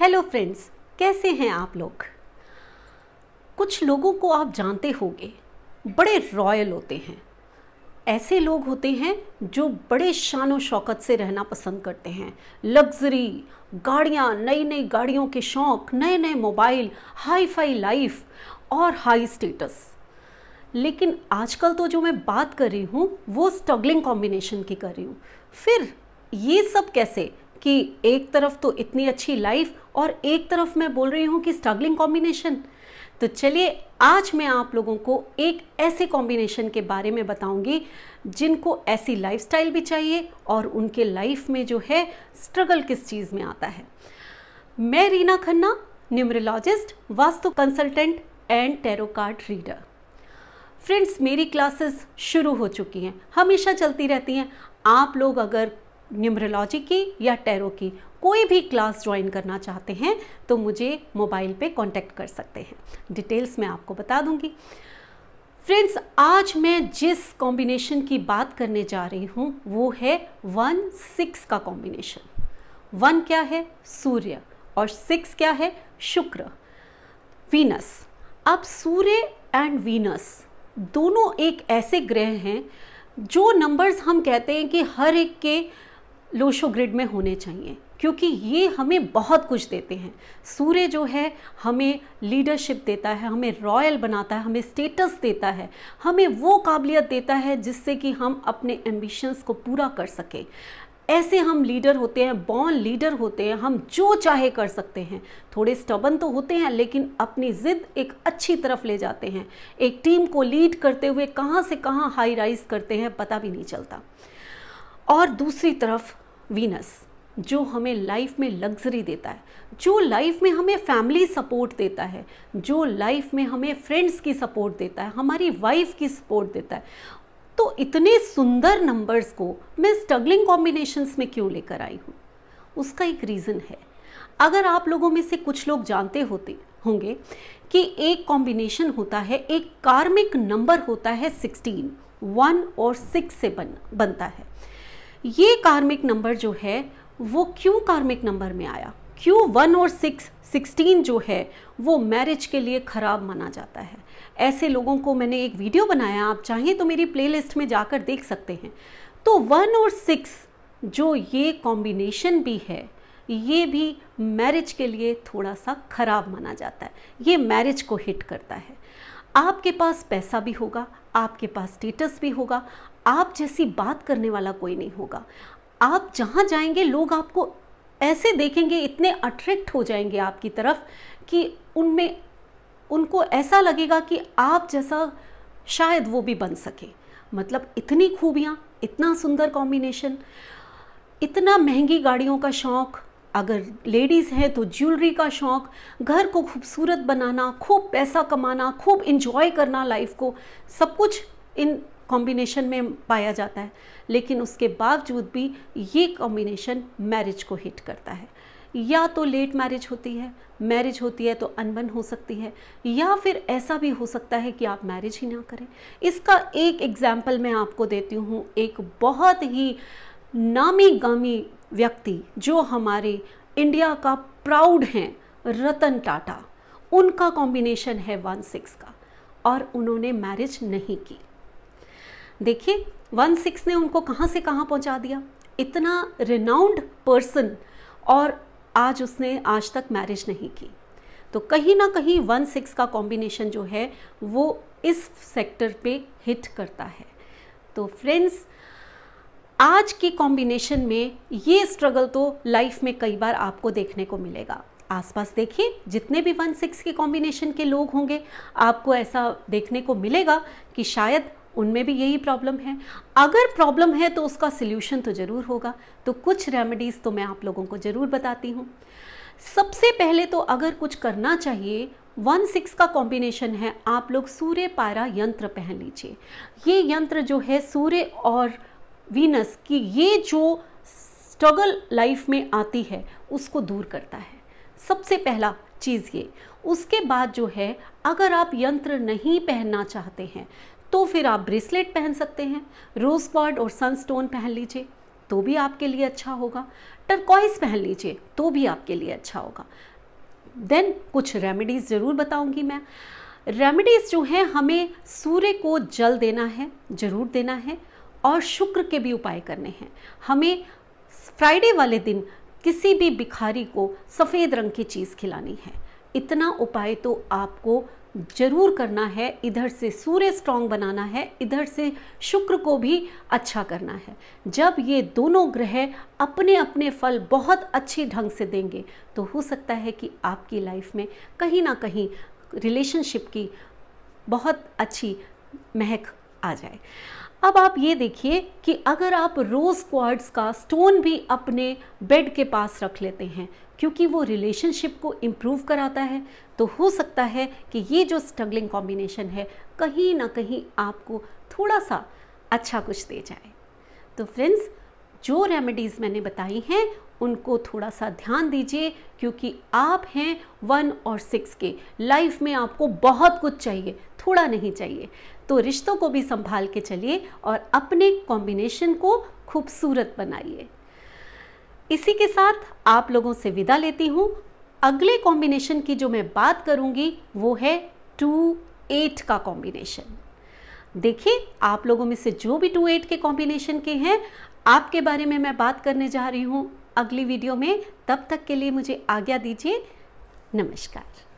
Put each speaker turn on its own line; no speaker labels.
hello friends कैसे हैं आप लोग कुछ लोगों को आप जानते होंगे बड़े रॉयल होते हैं ऐसे लोग होते हैं जो बड़े शान शौकत से रहना पसंद करते हैं लग्जरी गाड़ियाँ नई नई गाड़ियों के शौक़ नए नए मोबाइल हाई फाई लाइफ और हाई स्टेटस लेकिन आजकल तो जो मैं बात कर रही हूँ वो स्ट्रगलिंग कॉम्बिनेशन की कर रही हूँ फिर ये सब कैसे कि एक तरफ तो इतनी अच्छी लाइफ और एक तरफ मैं बोल रही हूँ कि स्ट्रगलिंग कॉम्बिनेशन तो चलिए आज मैं आप लोगों को एक ऐसे कॉम्बिनेशन के बारे में बताऊंगी जिनको ऐसी लाइफस्टाइल भी चाहिए और उनके लाइफ में जो है स्ट्रगल किस चीज़ में आता है मैं Reena Khanna numerologist vastu consultant and tarot card reader friends मेरी क्लासेस शुरू हो चुकी हैं हमेशा चलती रहती हैं आप लोग अगर न्यूमरोलॉजी की या टैरो की कोई भी क्लास ज्वाइन करना चाहते हैं तो मुझे मोबाइल पे कांटेक्ट कर सकते हैं डिटेल्स मैं आपको बता दूंगी फ्रेंड्स आज मैं जिस कॉम्बिनेशन की बात करने जा रही हूँ वो है वन सिक्स का कॉम्बिनेशन वन क्या है सूर्य और सिक्स क्या है शुक्र वीनस अब सूर्य एंड वीनस दोनों एक ऐसे ग्रह हैं जो नंबर्स हम कहते हैं कि हर एक के लोशो ग्रिड में होने चाहिए क्योंकि ये हमें बहुत कुछ देते हैं सूर्य जो है हमें लीडरशिप देता है हमें रॉयल बनाता है हमें स्टेटस देता है हमें वो काबिलियत देता है जिससे कि हम अपने एम्बिशंस को पूरा कर सकें ऐसे हम लीडर होते हैं बॉन लीडर होते हैं हम जो चाहे कर सकते हैं थोड़े स्टबन तो होते हैं लेकिन अपनी ज़िद एक अच्छी तरफ ले जाते हैं एक टीम को लीड करते हुए कहाँ से कहाँ हाई राइज करते हैं पता भी नहीं चलता और दूसरी तरफ वीनस जो हमें लाइफ में लग्जरी देता है जो लाइफ में हमें फैमिली सपोर्ट देता है जो लाइफ में हमें फ्रेंड्स की सपोर्ट देता है हमारी वाइफ की सपोर्ट देता है तो इतने सुंदर नंबर्स को मैं स्ट्रगलिंग कॉम्बिनेशंस में क्यों लेकर आई हूँ उसका एक रीज़न है अगर आप लोगों में से कुछ लोग जानते होते होंगे कि एक कॉम्बिनेशन होता है एक कार्मिक नंबर होता है 16 वन और सिक्स से बन बनता है ये कार्मिक नंबर जो है वो क्यों कार्मिक नंबर में आया क्यों वन और सिक्स सिक्सटीन जो है वो मैरिज के लिए ख़राब माना जाता है ऐसे लोगों को मैंने एक वीडियो बनाया आप चाहें तो मेरी प्लेलिस्ट में जाकर देख सकते हैं तो वन और सिक्स जो ये कॉम्बिनेशन भी है ये भी मैरिज के लिए थोड़ा सा ख़राब माना जाता है ये मैरिज को हिट करता है आपके पास पैसा भी होगा आपके पास स्टेटस भी होगा आप जैसी बात करने वाला कोई नहीं होगा आप जहाँ जाएंगे लोग आपको ऐसे देखेंगे इतने अट्रैक्ट हो जाएंगे आपकी तरफ कि उनमें उनको ऐसा लगेगा कि आप जैसा शायद वो भी बन सके मतलब इतनी खूबियाँ इतना सुंदर कॉम्बिनेशन इतना महंगी गाड़ियों का शौक़ अगर लेडीज़ हैं तो ज्वेलरी का शौक़ घर को खूबसूरत बनाना खूब पैसा कमाना खूब इन्जॉय करना लाइफ को सब कुछ इन कॉम्बिनेशन में पाया जाता है लेकिन उसके बावजूद भी ये कॉम्बिनेशन मैरिज को हिट करता है या तो लेट मैरिज होती है मैरिज होती है तो अनबन हो सकती है या फिर ऐसा भी हो सकता है कि आप मैरिज ही ना करें इसका एक एग्ज़ाम्पल मैं आपको देती हूँ एक बहुत ही नामी गामी व्यक्ति जो हमारे इंडिया का प्राउड हैं रतन टाटा उनका कॉम्बिनेशन है वन सिक्स का और उन्होंने मैरिज नहीं की देखिए वन सिक्स ने उनको कहाँ से कहाँ पहुँचा दिया इतना रिनाउंड पर्सन और आज उसने आज तक मैरिज नहीं की तो कहीं ना कहीं वन सिक्स का कॉम्बिनेशन जो है वो इस सेक्टर पे हिट करता है तो फ्रेंड्स आज के कॉम्बिनेशन में ये स्ट्रगल तो लाइफ में कई बार आपको देखने को मिलेगा आसपास देखिए जितने भी वन सिक्स के कॉम्बिनेशन के लोग होंगे आपको ऐसा देखने को मिलेगा कि शायद उनमें भी यही प्रॉब्लम है अगर प्रॉब्लम है तो उसका सोल्यूशन तो ज़रूर होगा तो कुछ रेमेडीज़ तो मैं आप लोगों को ज़रूर बताती हूँ सबसे पहले तो अगर कुछ करना चाहिए वन सिक्स का कॉम्बिनेशन है आप लोग सूर्य पारा यंत्र पहन लीजिए ये यंत्र जो है सूर्य और वीनस कि ये जो स्ट्रगल लाइफ में आती है उसको दूर करता है सबसे पहला चीज़ ये उसके बाद जो है अगर आप यंत्र नहीं पहनना चाहते हैं तो फिर आप ब्रेसलेट पहन सकते हैं रोज क्वार्ड और सनस्टोन पहन लीजिए तो भी आपके लिए अच्छा होगा टर्कॉइस पहन लीजिए तो भी आपके लिए अच्छा होगा देन कुछ रेमेडीज़ ज़रूर बताऊंगी मैं रेमेडीज़ जो हैं हमें सूर्य को जल देना है ज़रूर देना है और शुक्र के भी उपाय करने हैं हमें फ्राइडे वाले दिन किसी भी भिखारी को सफ़ेद रंग की चीज़ खिलानी है इतना उपाय तो आपको जरूर करना है इधर से सूर्य स्ट्रांग बनाना है इधर से शुक्र को भी अच्छा करना है जब ये दोनों ग्रह अपने अपने फल बहुत अच्छे ढंग से देंगे तो हो सकता है कि आपकी लाइफ में कहीं ना कहीं रिलेशनशिप की बहुत अच्छी महक आ जाए अब आप ये देखिए कि अगर आप रोज़ क्वार्ट्स का स्टोन भी अपने बेड के पास रख लेते हैं क्योंकि वो रिलेशनशिप को इम्प्रूव कराता है तो हो सकता है कि ये जो स्ट्रगलिंग कॉम्बिनेशन है कहीं ना कहीं आपको थोड़ा सा अच्छा कुछ दे जाए तो फ्रेंड्स जो रेमेडीज़ मैंने बताई हैं उनको थोड़ा सा ध्यान दीजिए क्योंकि आप हैं वन और सिक्स के लाइफ में आपको बहुत कुछ चाहिए थोड़ा नहीं चाहिए तो रिश्तों को भी संभाल के चलिए और अपने कॉम्बिनेशन को खूबसूरत बनाइए इसी के साथ आप लोगों से विदा लेती हूँ अगले कॉम्बिनेशन की जो मैं बात करूँगी वो है टू एट का कॉम्बिनेशन देखिए आप लोगों में से जो भी टू एट के कॉम्बिनेशन के हैं आपके बारे में मैं बात करने जा रही हूँ अगली वीडियो में तब तक के लिए मुझे आज्ञा दीजिए नमस्कार